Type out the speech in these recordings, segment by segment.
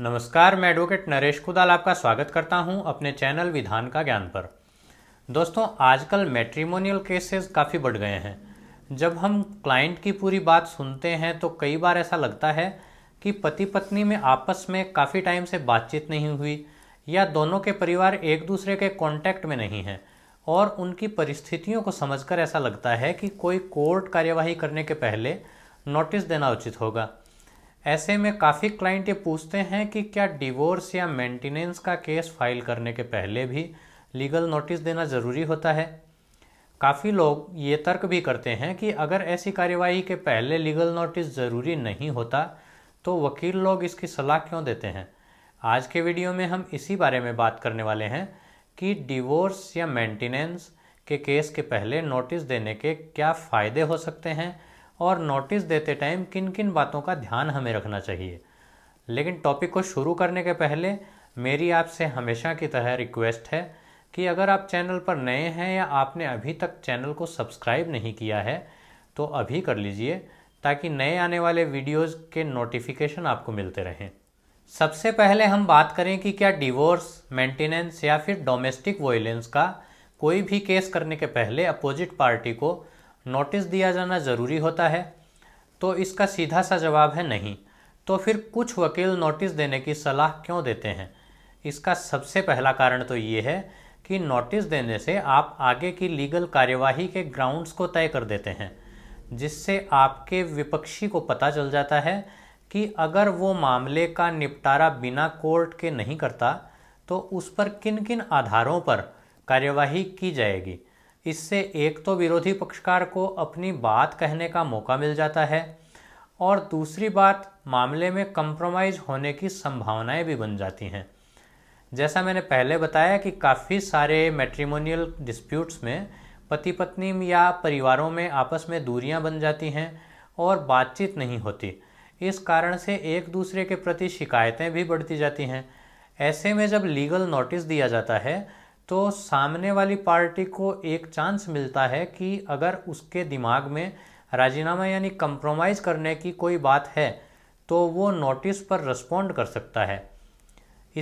नमस्कार मैं एडवोकेट नरेश कुदाल आपका स्वागत करता हूं अपने चैनल विधान का ज्ञान पर दोस्तों आजकल मैट्रिमोनियल केसेस काफ़ी बढ़ गए हैं जब हम क्लाइंट की पूरी बात सुनते हैं तो कई बार ऐसा लगता है कि पति पत्नी में आपस में काफ़ी टाइम से बातचीत नहीं हुई या दोनों के परिवार एक दूसरे के कॉन्टैक्ट में नहीं हैं और उनकी परिस्थितियों को समझकर ऐसा लगता है कि कोई कोर्ट कार्यवाही करने के पहले नोटिस देना उचित होगा ऐसे में काफ़ी क्लाइंट ये पूछते हैं कि क्या डिवोर्स या मेंटेनेंस का केस फाइल करने के पहले भी लीगल नोटिस देना ज़रूरी होता है काफ़ी लोग ये तर्क भी करते हैं कि अगर ऐसी कार्यवाही के पहले लीगल नोटिस ज़रूरी नहीं होता तो वकील लोग इसकी सलाह क्यों देते हैं आज के वीडियो में हम इसी बारे में बात करने वाले हैं कि डिवोर्स या मेंटेनेंस के केस के पहले नोटिस देने के क्या फ़ायदे हो सकते हैं और नोटिस देते टाइम किन किन बातों का ध्यान हमें रखना चाहिए लेकिन टॉपिक को शुरू करने के पहले मेरी आपसे हमेशा की तरह रिक्वेस्ट है कि अगर आप चैनल पर नए हैं या आपने अभी तक चैनल को सब्सक्राइब नहीं किया है तो अभी कर लीजिए ताकि नए आने वाले वीडियोस के नोटिफिकेशन आपको मिलते रहें सबसे पहले हम बात करें कि क्या डिवोर्स मेंटेनेंस या फिर डोमेस्टिक वॉयलेंस का कोई भी केस करने के पहले अपोजिट पार्टी को नोटिस दिया जाना ज़रूरी होता है तो इसका सीधा सा जवाब है नहीं तो फिर कुछ वकील नोटिस देने की सलाह क्यों देते हैं इसका सबसे पहला कारण तो ये है कि नोटिस देने से आप आगे की लीगल कार्यवाही के ग्राउंड्स को तय कर देते हैं जिससे आपके विपक्षी को पता चल जाता है कि अगर वो मामले का निपटारा बिना कोर्ट के नहीं करता तो उस पर किन किन आधारों पर कार्यवाही की जाएगी इससे एक तो विरोधी पक्षकार को अपनी बात कहने का मौका मिल जाता है और दूसरी बात मामले में कंप्रोमाइज़ होने की संभावनाएं भी बन जाती हैं जैसा मैंने पहले बताया कि काफ़ी सारे मैट्रिमोनियल डिस्प्यूट्स में पति पत्नी या परिवारों में आपस में दूरियां बन जाती हैं और बातचीत नहीं होती इस कारण से एक दूसरे के प्रति शिकायतें भी बढ़ती जाती हैं ऐसे में जब लीगल नोटिस दिया जाता है तो सामने वाली पार्टी को एक चांस मिलता है कि अगर उसके दिमाग में राजीनामा यानी कंप्रोमाइज़ करने की कोई बात है तो वो नोटिस पर रिस्पॉन्ड कर सकता है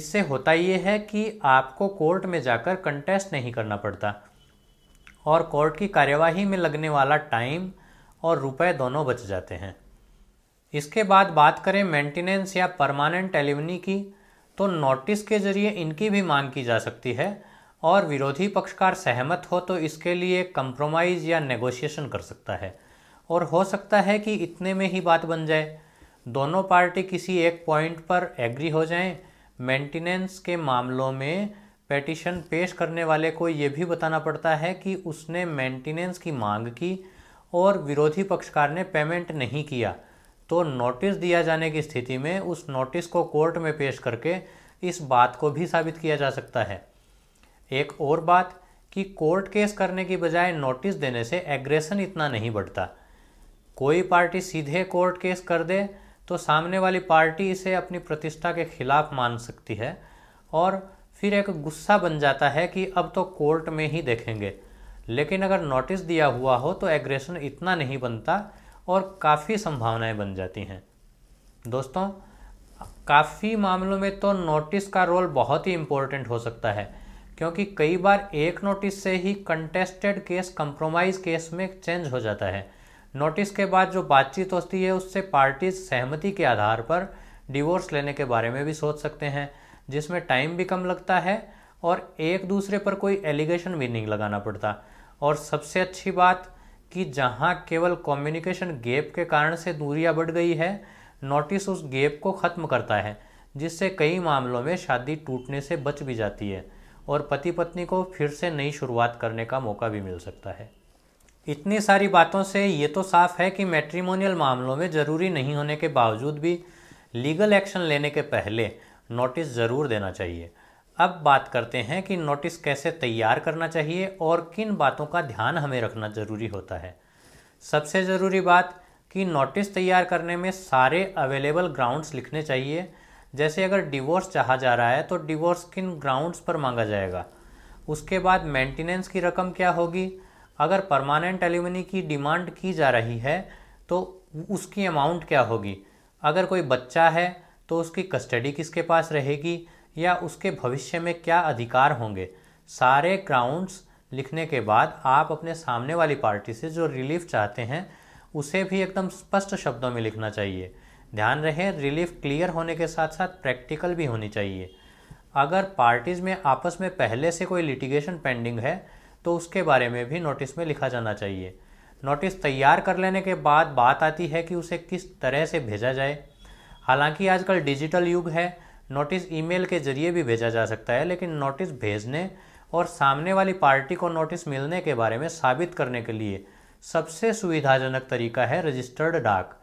इससे होता ये है कि आपको कोर्ट में जाकर कंटेस्ट नहीं करना पड़ता और कोर्ट की कार्यवाही में लगने वाला टाइम और रुपए दोनों बच जाते हैं इसके बाद बात करें मेंटेनेंस या परमानेंट एलिमनी की तो नोटिस के ज़रिए इनकी भी मांग की जा सकती है और विरोधी पक्षकार सहमत हो तो इसके लिए कंप्रोमाइज़ या नेगोशिएशन कर सकता है और हो सकता है कि इतने में ही बात बन जाए दोनों पार्टी किसी एक पॉइंट पर एग्री हो जाएं मेंटेनेंस के मामलों में पेटिशन पेश करने वाले को ये भी बताना पड़ता है कि उसने मेंटेनेंस की मांग की और विरोधी पक्षकार ने पेमेंट नहीं किया तो नोटिस दिया जाने की स्थिति में उस नोटिस को कोर्ट में पेश करके इस बात को भी साबित किया जा सकता है एक और बात कि कोर्ट केस करने की बजाय नोटिस देने से एग्रेशन इतना नहीं बढ़ता कोई पार्टी सीधे कोर्ट केस कर दे तो सामने वाली पार्टी इसे अपनी प्रतिष्ठा के खिलाफ मान सकती है और फिर एक गुस्सा बन जाता है कि अब तो कोर्ट में ही देखेंगे लेकिन अगर नोटिस दिया हुआ हो तो एग्रेशन इतना नहीं बनता और काफ़ी संभावनाएं बन जाती हैं दोस्तों काफ़ी मामलों में तो नोटिस का रोल बहुत ही इम्पोर्टेंट हो सकता है क्योंकि कई बार एक नोटिस से ही कंटेस्टेड केस कंप्रोमाइज केस में चेंज हो जाता है नोटिस के बाद जो बातचीत होती है उससे पार्टीज सहमति के आधार पर डिवोर्स लेने के बारे में भी सोच सकते हैं जिसमें टाइम भी कम लगता है और एक दूसरे पर कोई एलिगेशन भी नहीं लगाना पड़ता और सबसे अच्छी बात कि जहाँ केवल कम्युनिकेशन गैप के कारण से दूरियाँ बढ़ गई है नोटिस उस गैप को ख़त्म करता है जिससे कई मामलों में शादी टूटने से बच भी जाती है और पति पत्नी को फिर से नई शुरुआत करने का मौका भी मिल सकता है इतनी सारी बातों से ये तो साफ है कि मैट्रिमोनियल मामलों में ज़रूरी नहीं होने के बावजूद भी लीगल एक्शन लेने के पहले नोटिस ज़रूर देना चाहिए अब बात करते हैं कि नोटिस कैसे तैयार करना चाहिए और किन बातों का ध्यान हमें रखना ज़रूरी होता है सबसे ज़रूरी बात कि नोटिस तैयार करने में सारे अवेलेबल ग्राउंड्स लिखने चाहिए जैसे अगर डिवोर्स चाहा जा रहा है तो डिवोर्स किन ग्राउंड्स पर मांगा जाएगा उसके बाद मेंटेनेंस की रकम क्या होगी अगर परमानेंट एल्यूमिनी की डिमांड की जा रही है तो उसकी अमाउंट क्या होगी अगर कोई बच्चा है तो उसकी कस्टडी किसके पास रहेगी या उसके भविष्य में क्या अधिकार होंगे सारे ग्राउंड्स लिखने के बाद आप अपने सामने वाली पार्टी से जो रिलीफ चाहते हैं उसे भी एकदम स्पष्ट शब्दों में लिखना चाहिए ध्यान रहे रिलीफ क्लियर होने के साथ साथ प्रैक्टिकल भी होनी चाहिए अगर पार्टीज़ में आपस में पहले से कोई लिटिगेशन पेंडिंग है तो उसके बारे में भी नोटिस में लिखा जाना चाहिए नोटिस तैयार कर लेने के बाद बात आती है कि उसे किस तरह से भेजा जाए हालांकि आजकल डिजिटल युग है नोटिस ईमेल के जरिए भी भेजा जा सकता है लेकिन नोटिस भेजने और सामने वाली पार्टी को नोटिस मिलने के बारे में साबित करने के लिए सबसे सुविधाजनक तरीका है रजिस्टर्ड डाक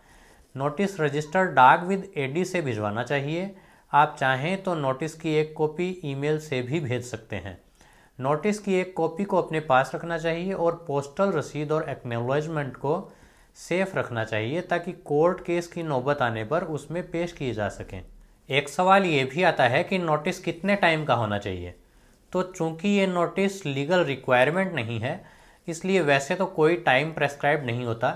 नोटिस रजिस्टर डाक विद एडी से भिजवाना चाहिए आप चाहें तो नोटिस की एक कॉपी ईमेल से भी भेज सकते हैं नोटिस की एक कॉपी को अपने पास रखना चाहिए और पोस्टल रसीद और एक्नोलॉजमेंट को सेफ रखना चाहिए ताकि कोर्ट केस की नौबत आने पर उसमें पेश किए जा सकें एक सवाल ये भी आता है कि नोटिस कितने टाइम का होना चाहिए तो चूंकि ये नोटिस लीगल रिक्वायरमेंट नहीं है इसलिए वैसे तो कोई टाइम प्रेस्क्राइब नहीं होता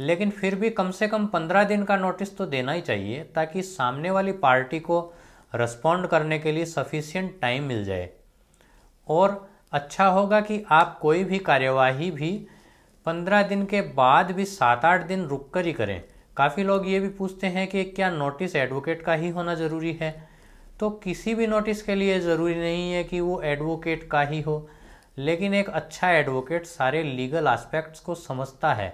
लेकिन फिर भी कम से कम पंद्रह दिन का नोटिस तो देना ही चाहिए ताकि सामने वाली पार्टी को रिस्पॉन्ड करने के लिए सफिशियंट टाइम मिल जाए और अच्छा होगा कि आप कोई भी कार्यवाही भी पंद्रह दिन के बाद भी सात आठ दिन रुक कर ही करें काफ़ी लोग ये भी पूछते हैं कि क्या नोटिस एडवोकेट का ही होना ज़रूरी है तो किसी भी नोटिस के लिए ज़रूरी नहीं है कि वो एडवोकेट का ही हो लेकिन एक अच्छा एडवोकेट सारे लीगल आस्पेक्ट्स को समझता है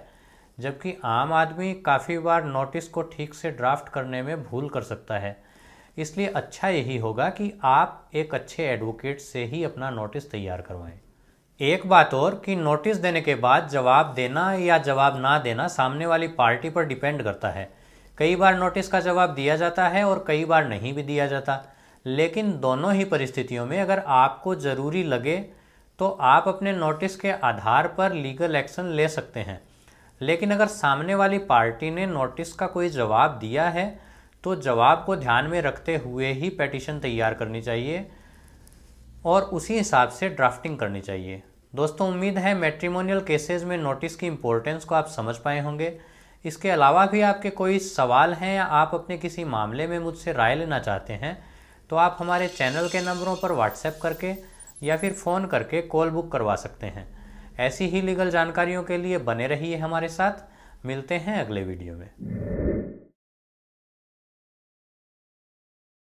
जबकि आम आदमी काफ़ी बार नोटिस को ठीक से ड्राफ्ट करने में भूल कर सकता है इसलिए अच्छा यही होगा कि आप एक अच्छे एडवोकेट से ही अपना नोटिस तैयार करवाएं एक बात और कि नोटिस देने के बाद जवाब देना या जवाब ना देना सामने वाली पार्टी पर डिपेंड करता है कई बार नोटिस का जवाब दिया जाता है और कई बार नहीं भी दिया जाता लेकिन दोनों ही परिस्थितियों में अगर आपको ज़रूरी लगे तो आप अपने नोटिस के आधार पर लीगल एक्शन ले सकते हैं लेकिन अगर सामने वाली पार्टी ने नोटिस का कोई जवाब दिया है तो जवाब को ध्यान में रखते हुए ही पटिशन तैयार करनी चाहिए और उसी हिसाब से ड्राफ्टिंग करनी चाहिए दोस्तों उम्मीद है मेट्रीमोनियल केसेस में नोटिस की इम्पोर्टेंस को आप समझ पाए होंगे इसके अलावा भी आपके कोई सवाल हैं या आप अपने किसी मामले में मुझसे राय लेना चाहते हैं तो आप हमारे चैनल के नंबरों पर व्हाट्सएप करके या फिर फ़ोन करके कॉल बुक करवा सकते हैं ऐसी ही लीगल जानकारियों के लिए बने रहिए हमारे साथ मिलते हैं अगले वीडियो में